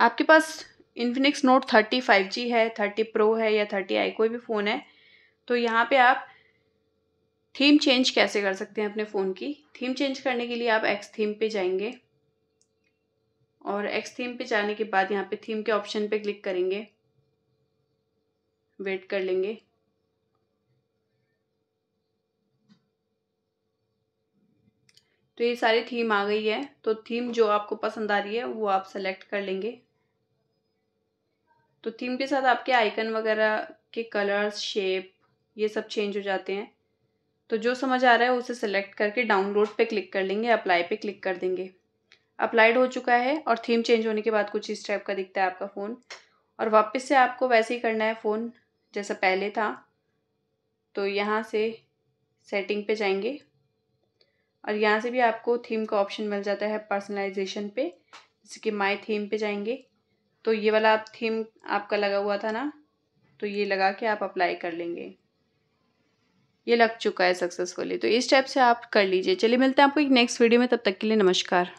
आपके पास Infinix Note thirty five G है थर्टी प्रो है या थर्टी आई कोई भी फ़ोन है तो यहाँ पे आप थीम चेंज कैसे कर सकते हैं अपने फ़ोन की थीम चेंज करने के लिए आप एक्स थीम पे जाएंगे और एक्स थीम पे जाने के बाद यहाँ पे थीम के ऑप्शन पे क्लिक करेंगे वेट कर लेंगे तो ये सारी थीम आ गई है तो थीम जो आपको पसंद आ रही है वो आप सेलेक्ट कर लेंगे तो थीम के साथ आपके आइकन वगैरह के कलर्स शेप ये सब चेंज हो जाते हैं तो जो समझ आ रहा है उसे सेलेक्ट करके डाउनलोड पे क्लिक कर लेंगे अप्लाई पे क्लिक कर देंगे अप्लाइड हो चुका है और थीम चेंज होने के बाद कुछ इस टाइप का दिखता है आपका फ़ोन और वापस से आपको वैसे ही करना है फ़ोन जैसा पहले था तो यहाँ से सेटिंग पे जाएंगे और यहाँ से भी आपको थीम का ऑप्शन मिल जाता है पर्सनलाइजेशन पे जैसे कि माई थीम पे जाएंगे तो ये वाला आप थीम आपका लगा हुआ था ना तो ये लगा के आप अप्लाई कर लेंगे ये लग चुका है सक्सेसफुली तो इस टाइप से आप कर लीजिए चलिए मिलते हैं आपको एक नेक्स्ट वीडियो में तब तक के लिए नमस्कार